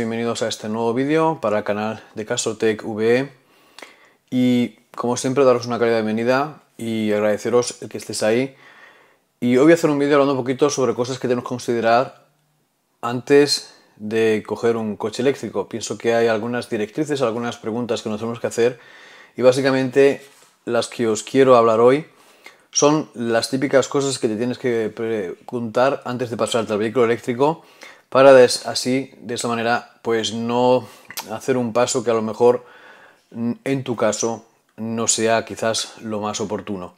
bienvenidos a este nuevo vídeo para el canal de Casotec VE y como siempre daros una cálida bienvenida y agradeceros el que estés ahí y hoy voy a hacer un vídeo hablando un poquito sobre cosas que tenemos que considerar antes de coger un coche eléctrico. Pienso que hay algunas directrices, algunas preguntas que nos tenemos que hacer y básicamente las que os quiero hablar hoy son las típicas cosas que te tienes que preguntar antes de pasarte al vehículo eléctrico para así, de esa manera, pues no hacer un paso que a lo mejor mm, en tu caso no sea quizás lo más oportuno.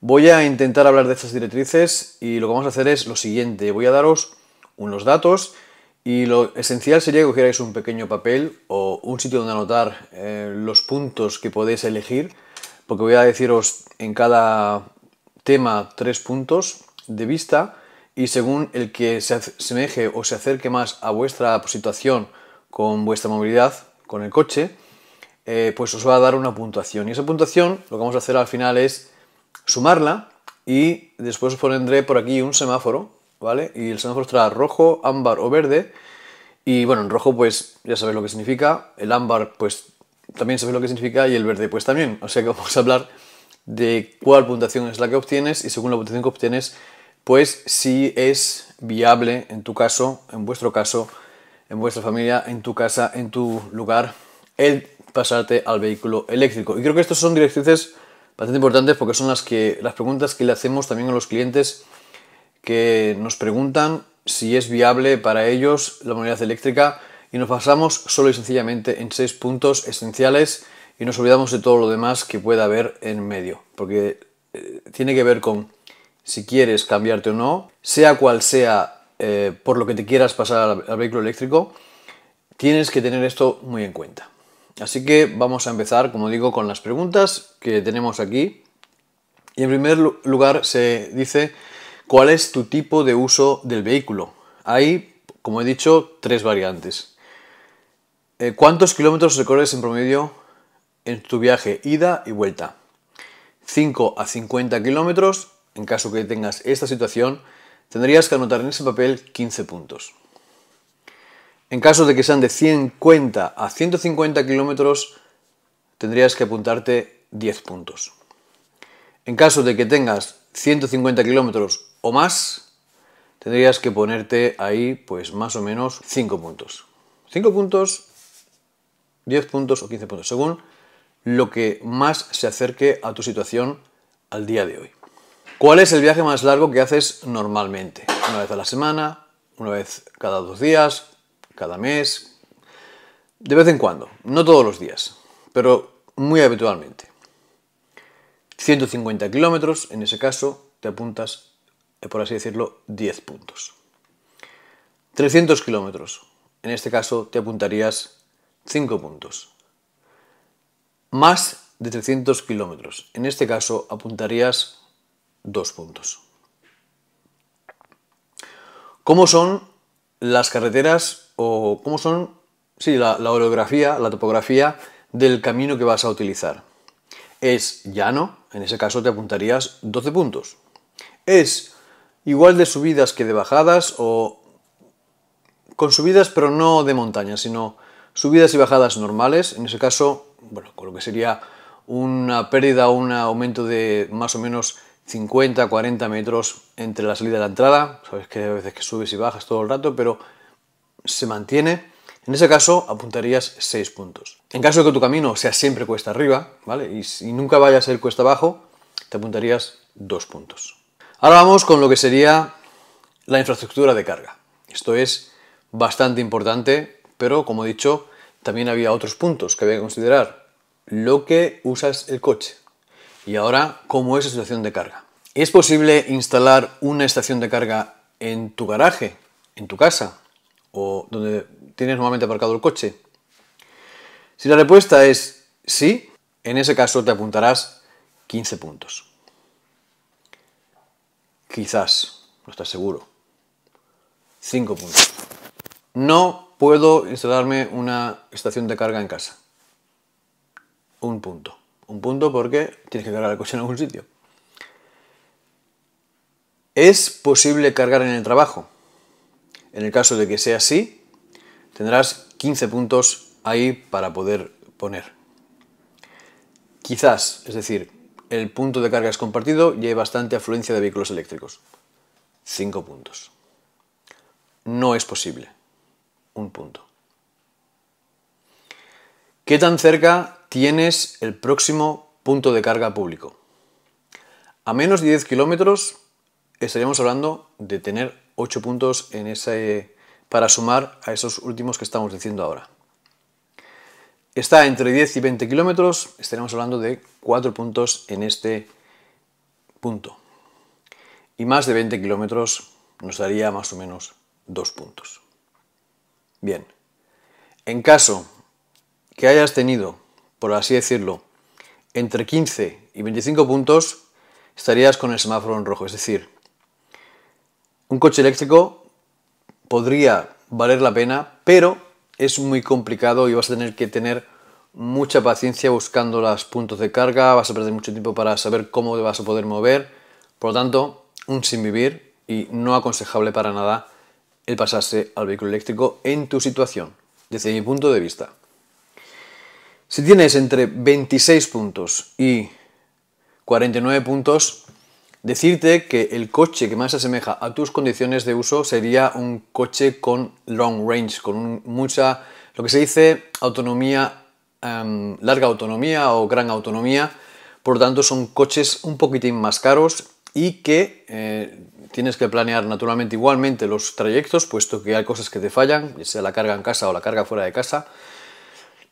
Voy a intentar hablar de estas directrices y lo que vamos a hacer es lo siguiente, voy a daros unos datos y lo esencial sería que cogierais un pequeño papel o un sitio donde anotar eh, los puntos que podéis elegir, porque voy a deciros en cada tema tres puntos de vista y según el que se asemeje o se acerque más a vuestra situación con vuestra movilidad, con el coche, eh, pues os va a dar una puntuación. Y esa puntuación lo que vamos a hacer al final es sumarla y después os pondré por aquí un semáforo, ¿vale? Y el semáforo estará rojo, ámbar o verde. Y bueno, en rojo pues ya sabéis lo que significa, el ámbar pues también sabéis lo que significa y el verde pues también. O sea que vamos a hablar de cuál puntuación es la que obtienes y según la puntuación que obtienes pues si es viable en tu caso, en vuestro caso, en vuestra familia, en tu casa, en tu lugar, el pasarte al vehículo eléctrico. Y creo que estas son directrices bastante importantes porque son las, que, las preguntas que le hacemos también a los clientes que nos preguntan si es viable para ellos la movilidad eléctrica y nos basamos solo y sencillamente en seis puntos esenciales y nos olvidamos de todo lo demás que pueda haber en medio, porque eh, tiene que ver con si quieres cambiarte o no, sea cual sea eh, por lo que te quieras pasar al, al vehículo eléctrico, tienes que tener esto muy en cuenta. Así que vamos a empezar, como digo, con las preguntas que tenemos aquí. Y en primer lugar se dice, ¿cuál es tu tipo de uso del vehículo? Hay, como he dicho, tres variantes. Eh, ¿Cuántos kilómetros recorres en promedio en tu viaje ida y vuelta? 5 a 50 kilómetros en caso que tengas esta situación, tendrías que anotar en ese papel 15 puntos. En caso de que sean de 50 a 150 kilómetros, tendrías que apuntarte 10 puntos. En caso de que tengas 150 kilómetros o más, tendrías que ponerte ahí, pues más o menos 5 puntos. 5 puntos, 10 puntos o 15 puntos, según lo que más se acerque a tu situación al día de hoy. ¿Cuál es el viaje más largo que haces normalmente? ¿Una vez a la semana? ¿Una vez cada dos días? ¿Cada mes? De vez en cuando, no todos los días, pero muy habitualmente. 150 kilómetros, en ese caso te apuntas, eh, por así decirlo, 10 puntos. 300 kilómetros, en este caso te apuntarías 5 puntos. Más de 300 kilómetros, en este caso apuntarías dos puntos. ¿Cómo son las carreteras o cómo son sí, la, la orografía, la topografía del camino que vas a utilizar? ¿Es llano? En ese caso te apuntarías 12 puntos. ¿Es igual de subidas que de bajadas o con subidas pero no de montaña, sino subidas y bajadas normales, en ese caso, bueno, con lo que sería una pérdida o un aumento de más o menos 50, 40 metros entre la salida y la entrada. Sabes que a veces que subes y bajas todo el rato, pero se mantiene. En ese caso apuntarías 6 puntos. En caso de que tu camino sea siempre cuesta arriba, ¿vale? Y si nunca vaya a ser cuesta abajo, te apuntarías 2 puntos. Ahora vamos con lo que sería la infraestructura de carga. Esto es bastante importante, pero como he dicho, también había otros puntos que había que considerar. Lo que usas el coche, y ahora, ¿cómo es la situación de carga? ¿Es posible instalar una estación de carga en tu garaje, en tu casa o donde tienes normalmente aparcado el coche? Si la respuesta es sí, en ese caso te apuntarás 15 puntos. Quizás, no estás seguro. 5 puntos. No puedo instalarme una estación de carga en casa. Un punto. Un punto porque tienes que cargar la coche en algún sitio. ¿Es posible cargar en el trabajo? En el caso de que sea así, tendrás 15 puntos ahí para poder poner. Quizás, es decir, el punto de carga es compartido y hay bastante afluencia de vehículos eléctricos. 5 puntos. No es posible. Un punto. ¿Qué tan cerca tienes el próximo punto de carga público. A menos de 10 kilómetros estaríamos hablando de tener 8 puntos en ese, para sumar a esos últimos que estamos diciendo ahora. Está entre 10 y 20 kilómetros, ...estaríamos hablando de 4 puntos en este punto. Y más de 20 kilómetros nos daría más o menos 2 puntos. Bien, en caso que hayas tenido por así decirlo, entre 15 y 25 puntos, estarías con el semáforo en rojo. Es decir, un coche eléctrico podría valer la pena, pero es muy complicado y vas a tener que tener mucha paciencia buscando los puntos de carga, vas a perder mucho tiempo para saber cómo te vas a poder mover. Por lo tanto, un sin vivir y no aconsejable para nada el pasarse al vehículo eléctrico en tu situación, desde mi punto de vista. Si tienes entre 26 puntos y 49 puntos, decirte que el coche que más se asemeja a tus condiciones de uso sería un coche con long range, con mucha, lo que se dice autonomía, em, larga autonomía o gran autonomía. Por lo tanto, son coches un poquitín más caros y que eh, tienes que planear naturalmente igualmente los trayectos, puesto que hay cosas que te fallan, ya sea la carga en casa o la carga fuera de casa.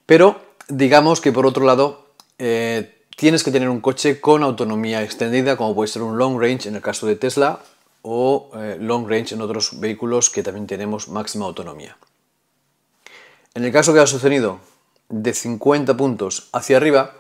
Pero digamos que por otro lado, eh, tienes que tener un coche con autonomía extendida, como puede ser un long range en el caso de Tesla o eh, long range en otros vehículos que también tenemos máxima autonomía. En el caso que ha sucedido de 50 puntos hacia arriba,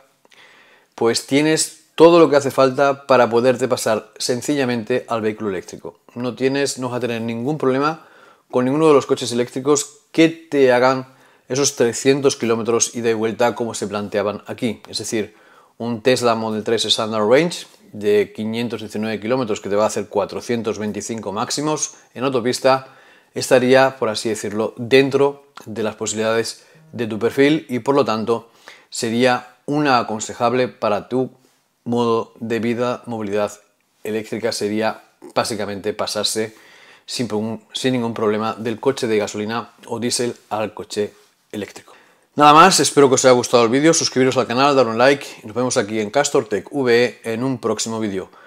pues tienes todo lo que hace falta para poderte pasar sencillamente al vehículo eléctrico. No tienes, no vas a tener ningún problema con ninguno de los coches eléctricos que te hagan esos 300 kilómetros ida y vuelta como se planteaban aquí. Es decir, un Tesla Model 3 Standard Range de 519 kilómetros que te va a hacer 425 máximos en autopista estaría, por así decirlo, dentro de las posibilidades de tu perfil y por lo tanto sería una aconsejable para tu modo de vida, movilidad eléctrica sería básicamente pasarse sin, sin ningún problema del coche de gasolina o diésel al coche eléctrico. Nada más, espero que os haya gustado el vídeo, suscribiros al canal, dar un like y nos vemos aquí en Castortech Tech en un próximo vídeo.